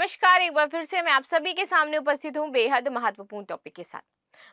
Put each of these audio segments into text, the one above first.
नमस्कार एक बार फिर से मैं आप सभी के सामने उपस्थित हूँ बेहद महत्वपूर्ण टॉपिक के साथ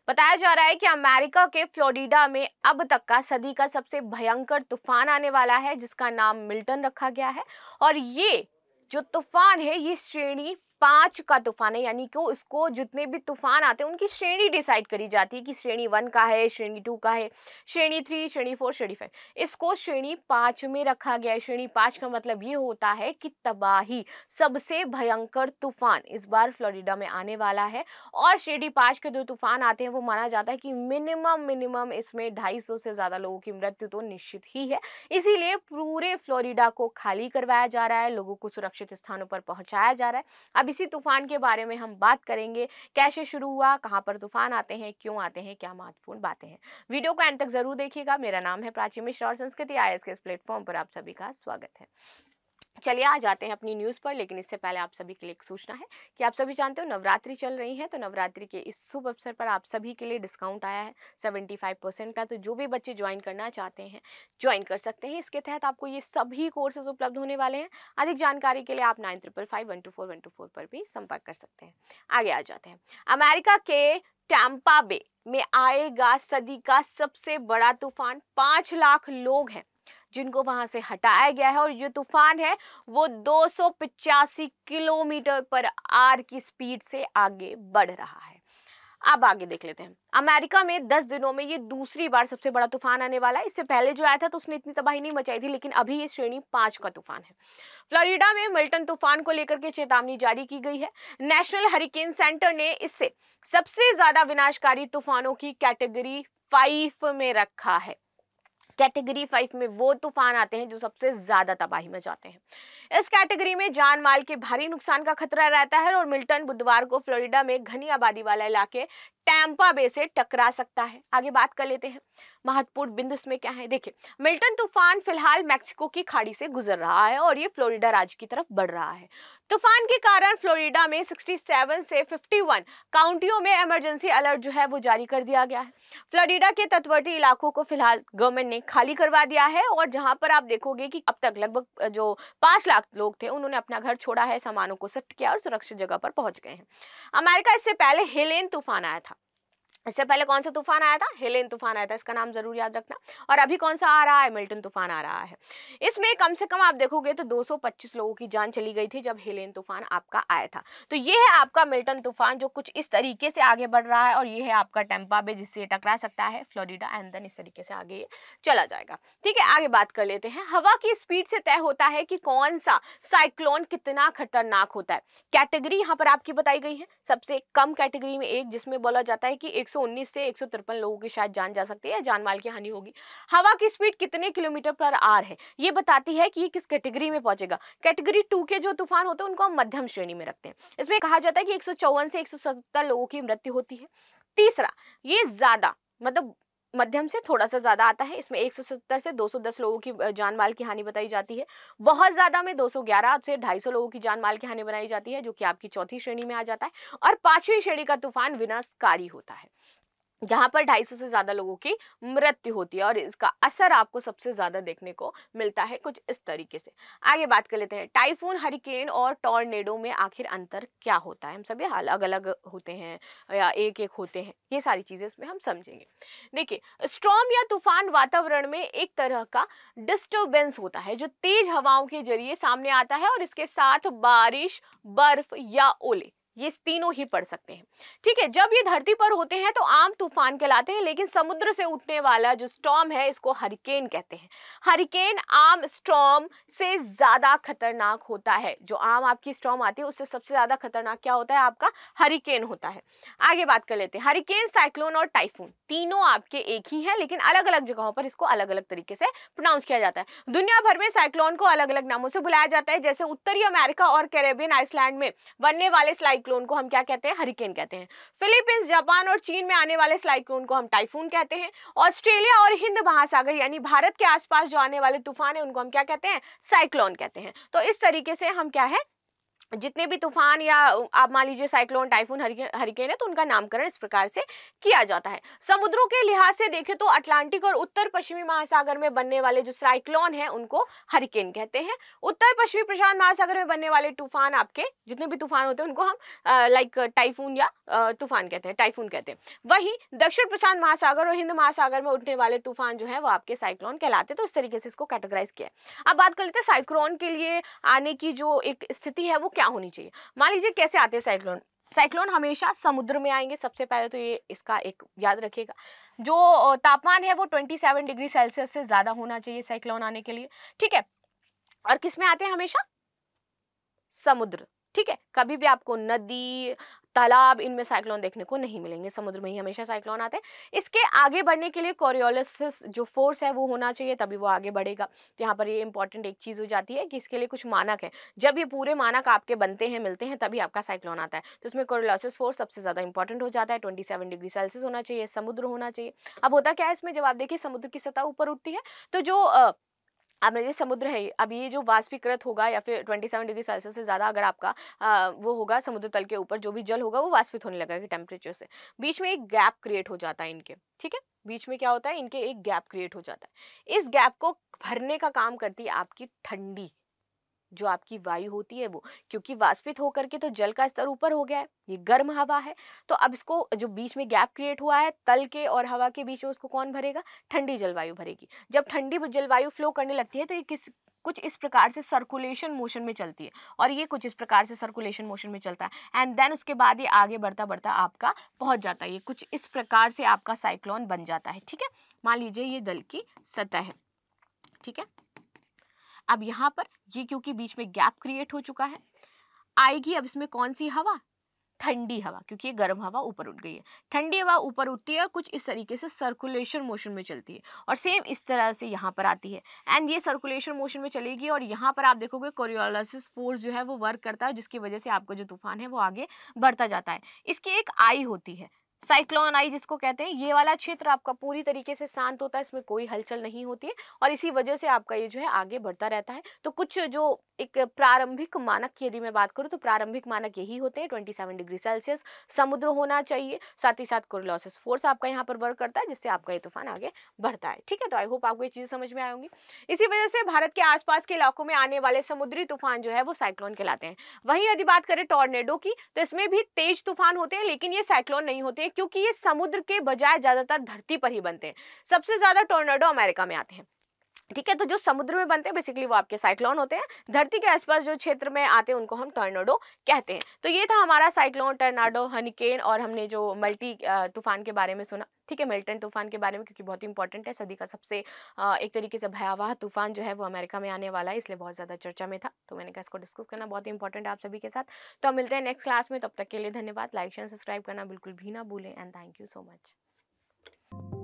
बताया जा रहा है कि अमेरिका के फ्लोरिडा में अब तक का सदी का सबसे भयंकर तूफान आने वाला है जिसका नाम मिल्टन रखा गया है और ये जो तूफान है ये श्रेणी पाँच का तूफान है यानी कि इसको जितने भी तूफान आते हैं उनकी श्रेणी डिसाइड करी जाती है कि श्रेणी वन का है श्रेणी टू का है श्रेणी थ्री श्रेणी फोर श्रेणी फाइव इसको श्रेणी पाँच में रखा गया है श्रेणी पाँच का मतलब ये होता है कि तबाही सबसे भयंकर तूफान इस बार फ्लोरिडा में आने वाला है और श्रेणी पाँच के जो तूफान आते हैं वो माना जाता है कि मिनिमम मिनिमम इसमें ढाई से ज़्यादा लोगों की मृत्यु तो निश्चित ही है इसीलिए पूरे फ्लोरिडा को खाली करवाया जा रहा है लोगों को सुरक्षित स्थानों पर पहुँचाया जा रहा है अब अब इसी तूफान के बारे में हम बात करेंगे कैसे शुरू हुआ कहाँ पर तूफान आते हैं क्यों आते हैं क्या महत्वपूर्ण बातें हैं वीडियो को एंड तक जरूर देखिएगा मेरा नाम है प्राची मिश्रा और संस्कृति आई एस के इस प्लेटफॉर्म पर आप सभी का स्वागत है चलिए आ जाते हैं अपनी न्यूज़ पर लेकिन इससे पहले आप सभी के लिए एक सूचना है कि आप सभी जानते हो नवरात्रि चल रही है तो नवरात्रि के इस शुभ अवसर पर आप सभी के लिए डिस्काउंट आया है सेवेंटी फाइव परसेंट का तो जो भी बच्चे ज्वाइन करना चाहते हैं ज्वाइन कर सकते हैं इसके तहत आपको ये सभी कोर्सेज उपलब्ध होने वाले हैं अधिक जानकारी के लिए आप nine triple five one two four one two four पर भी संपर्क कर सकते हैं आगे आ जाते हैं अमेरिका के टैम्पा बे में आएगा सदी का सबसे बड़ा तूफान पाँच लाख लोग हैं जिनको वहां से हटाया गया है और जो तूफान है वो दो किलोमीटर पर आर की स्पीड से आगे बढ़ रहा है अब आगे देख लेते हैं अमेरिका में दस दिनों में ये दूसरी बार सबसे बड़ा तूफान आने वाला है इससे पहले जो आया था तो उसने इतनी तबाही नहीं मचाई थी लेकिन अभी ये श्रेणी पांच का तूफान है फ्लोरिडा में मिल्टन तूफान को लेकर के चेतावनी जारी की गई है नेशनल हरिकेन सेंटर ने इससे सबसे ज्यादा विनाशकारी तूफानों की कैटेगरी फाइव में रखा है कैटेगरी फाइव में वो तूफान आते हैं जो सबसे ज़्यादा तबाही मचाते हैं इस कैटेगरी में जान माल के भारी नुकसान का खतरा रहता है और मिल्टन बुधवार को फ्लोरिडा में घनी आबादी वाला इलाके टैंपा बे से टकरा सकता है आगे बात कर लेते हैं महत्वपूर्ण बिंदु इसमें क्या है देखिए मिल्टन तूफान फिलहाल मैक्सिको की खाड़ी से गुजर रहा है और ये फ्लोरिडा राज्य की तरफ बढ़ रहा है तूफान के कारण फ्लोरिडा में 67 से 51 काउंटियों में इमरजेंसी अलर्ट जो है वो जारी कर दिया गया है फ्लोरिडा के तटवर्ती इलाकों को फिलहाल गवर्नमेंट ने खाली करवा दिया है और जहां पर आप देखोगे कि अब तक लगभग जो पांच लाख लोग थे उन्होंने अपना घर छोड़ा है सामानों को शिफ्ट किया और सुरक्षित जगह पर पहुंच गए हैं अमेरिका इससे पहले हेलेन तूफान आया था इससे पहले कौन सा तूफान आया था हेलेन तूफान आया था इसका नाम जरूर याद रखना और अभी कौन सा आ रहा है मिल्टन तूफान आ रहा है इसमें कम से कम आप देखोगे तो 225 लोगों की जान चली गई थी जब हेलेन तूफान आपका आया था तो ये है आपका मिल्टन तूफान जो कुछ इस तरीके से आगे बढ़ रहा है और ये है आपका टेम्पा बे जिससे टकरा सकता है फ्लोरिडा एंड देन इस तरीके से आगे चला जाएगा ठीक है आगे बात कर लेते हैं हवा की स्पीड से तय होता है कि कौन सा साइक्लोन कितना खतरनाक होता है कैटेगरी यहाँ पर आपकी बताई गई है सबसे कम कैटेगरी में एक जिसमें बोला जाता है कि एक 119 से एक लोगों की शायद जान जा सकती है या जान माल की हानि होगी हवा की स्पीड कितने किलोमीटर पर आर है ये बताती है कि ये किस कैटेगरी में पहुंचेगा कैटेगरी टू के जो तूफान होते हैं उनको हम मध्यम श्रेणी में रखते हैं इसमें कहा जाता है कि एक से एक लोगों की मृत्यु होती है तीसरा ये ज़्यादा मतलब मध्यम से थोड़ा सा ज़्यादा आता है इसमें 170 से 210 लोगों की जान माल की हानि बताई जाती है बहुत ज़्यादा में 211 से 250 लोगों की जान माल की हानि बनाई जाती है जो कि आपकी चौथी श्रेणी में आ जाता है और पांचवी श्रेणी का तूफान विनाशकारी होता है जहाँ पर 250 से ज़्यादा लोगों की मृत्यु होती है और इसका असर आपको सबसे ज़्यादा देखने को मिलता है कुछ इस तरीके से आगे बात कर लेते हैं टाइफून हरिकेन और टॉर्नेडो में आखिर अंतर क्या होता है हम सभी अलग अलग होते हैं या एक एक होते हैं ये सारी चीज़ें इसमें हम समझेंगे देखिए स्ट्रॉम या तूफान वातावरण में एक तरह का डिस्टर्बेंस होता है जो तेज हवाओं के जरिए सामने आता है और इसके साथ बारिश बर्फ या ओले ये तीनों ही पढ़ सकते हैं ठीक है जब ये धरती पर होते हैं तो आम तूफान कहलाते हैं लेकिन समुद्र से उठने वाला जो स्टॉम है इसको हरिकेन कहते हैं हरिकेन आम स्टॉम से ज़्यादा खतरनाक होता है जो आम आपकी स्टॉम आती है उससे सबसे ज़्यादा खतरनाक क्या होता है आपका हरिकेन होता है आगे बात कर लेते हैं हरिकेन साइक्लोन और टाइफून तीनों आपके एक ही है लेकिन अलग अलग जगहों पर इसको अलग अलग तरीके से प्रोनाउंस किया जाता है दुनिया भर में साइक्लोन को अलग अलग नामों से बुलाया जाता है जैसे उत्तरी अमेरिका और कैरेबियन आइसलैंड में बनने वाले साइक्लोन साइक्लोन को हम क्या कहते हैं हरिकेन कहते हैं फिलीपींस जापान और चीन में आने वाले साइक्लोन को हम टाइफून कहते हैं ऑस्ट्रेलिया और हिंद महासागर यानी भारत के आसपास जो आने वाले तूफान है उनको हम क्या कहते हैं साइक्लोन कहते हैं तो इस तरीके से हम क्या है जितने भी तूफान या आप मान लीजिए साइक्लोन टाइफून हरिकेन है तो उनका नामकरण इस प्रकार से किया जाता है समुद्रों के लिहाज से देखें तो अटलांटिक और उत्तर पश्चिमी महासागर में बनने वाले जो साइक्लोन है उनको हरिकेन कहते हैं उत्तर पश्चिमी प्रशांत महासागर में बनने वाले तूफान आपके जितने भी तूफान होते हैं उनको हम लाइक टाइफून या तूफान कहते हैं टाइफून कहते हैं वही दक्षिण प्रशांत महासागर और हिंद महासागर में उठने वाले तूफान जो है वो आपके साइक्लोन कहलाते हैं तो इस तरीके से इसको कैटेगराइज किया है अब बात कर लेते हैं साइक्लोन के लिए आने की जो एक स्थिति है वो क्या होनी चाहिए मान लीजिए कैसे आते हैं साइक्लोन साइक्लोन हमेशा समुद्र में आएंगे सबसे पहले तो ये इसका एक याद रखिएगा जो तापमान है वो 27 डिग्री सेल्सियस से ज़्यादा होना चाहिए साइक्लोन आने के लिए ठीक है और किस में आते हैं हमेशा समुद्र ठीक है कभी भी आपको नदी तालाब इनमें साइक्लोन देखने को नहीं मिलेंगे समुद्र में ही हमेशा साइक्लोन आते हैं इसके आगे बढ़ने के लिए कोरियोलिस जो फोर्स है वो होना चाहिए तभी वो आगे बढ़ेगा तो यहाँ पर ये इंपॉर्टेंट एक चीज़ हो जाती है कि इसके लिए कुछ मानक है जब ये पूरे मानक आपके बनते हैं मिलते हैं तभी आपका साइक्लोन आता है तो इसमें कोरियोलिस फोर्स सबसे ज़्यादा इंपॉर्टेंट हो जाता है ट्वेंटी डिग्री सेल्सियस होना चाहिए समुद्र होना चाहिए अब होता क्या है इसमें जब आप देखिए समुद्र की सतह ऊपर उठती है तो जो अब ये समुद्र है अब ये जो वाष्पीकृत होगा या फिर 27 डिग्री सेल्सियस से ज़्यादा अगर आपका आ, वो होगा समुद्र तल के ऊपर जो भी जल होगा वो वाष्पित होने कि टेम्परेचर से बीच में एक गैप क्रिएट हो जाता है इनके ठीक है बीच में क्या होता है इनके एक गैप क्रिएट हो जाता है इस गैप को भरने का काम करती है आपकी ठंडी जो आपकी वायु होती है वो क्योंकि वाष्पित होकर के तो जल का स्तर ऊपर हो गया है ये गर्म हवा है तो अब इसको जो बीच में गैप क्रिएट हुआ है तल के और हवा के बीच में उसको कौन भरेगा ठंडी जलवायु भरेगी जब ठंडी जलवायु फ्लो करने लगती है तो ये किस कुछ इस प्रकार से सर्कुलेशन मोशन में चलती है और ये कुछ इस प्रकार से सर्कुलेशन मोशन में चलता है एंड देन उसके बाद ये आगे बढ़ता बढ़ता आपका पहुंच जाता है ये कुछ इस प्रकार से आपका साइक्लोन बन जाता है ठीक है मान लीजिए ये दल की सतह है ठीक है अब यहाँ पर ये क्योंकि बीच में गैप क्रिएट हो चुका है आएगी अब इसमें कौन सी हवा ठंडी हवा क्योंकि ये गर्म हवा ऊपर उठ गई है ठंडी हवा ऊपर उठती है कुछ इस तरीके से सर्कुलेशन मोशन में चलती है और सेम इस तरह से यहाँ पर आती है एंड ये सर्कुलेशन मोशन में चलेगी और यहाँ पर आप देखोगे कोरियोलिस फोर्स जो है वो वर्क करता है जिसकी वजह से आपका जो तूफान है वो आगे बढ़ता जाता है इसकी एक आई होती है साइक्लोन आई जिसको कहते हैं ये वाला क्षेत्र आपका पूरी तरीके से शांत होता है इसमें कोई हलचल नहीं होती है और इसी वजह से आपका ये जो है आगे बढ़ता रहता है तो कुछ जो एक प्रारंभिक मानक यदि मैं बात करूँ तो प्रारंभिक मानक यही होते हैं ट्वेंटी सेवन डिग्री सेल्सियस समुद्र होना चाहिए साथ ही साथ कोरलॉसिस फोर्स आपका यहाँ पर वर्क करता है जिससे आपका ये तूफान आगे बढ़ता है ठीक है तो आई होप आपको ये चीज़ समझ में आएंगी इसी वजह से भारत के आसपास के इलाकों में आने वाले समुद्री तूफान जो है वो साइक्लोन कहलाते हैं वहीं यदि बात करें टॉर्नेडो की तो इसमें भी तेज तूफान होते हैं लेकिन ये साइक्लोन नहीं होते हैं क्योंकि ये समुद्र के बजाय ज़्यादातर धरती पर ही बनते हैं सबसे ज़्यादा टॉर्नेडो अमेरिका में आते हैं ठीक है तो जो समुद्र में बनते हैं बेसिकली वो आपके साइक्लोन होते हैं धरती के आसपास जो क्षेत्र में आते हैं उनको हम टर्नाडो कहते हैं तो ये था हमारा साइक्लोन टर्नाडो हनिकेन और हमने जो मल्टी तूफान के बारे में सुना ठीक है मिल्टन तूफान के बारे में क्योंकि बहुत ही इंपॉर्टेंट है सदी का सबसे एक तरीके से भयावह तूफान जो है वो अमेरिका में आने वाला है इसलिए बहुत ज़्यादा चर्चा में था तो मैंने कहा इसको डिस्कस करना बहुत ही इंपॉर्टेंट है आप सभी के साथ तो हम मिलते हैं नेक्स्ट क्लास में तब तक के लिए धन्यवाद लाइक शेयर सब्सक्राइब करना बिल्कुल भी ना भूलें and thank you so much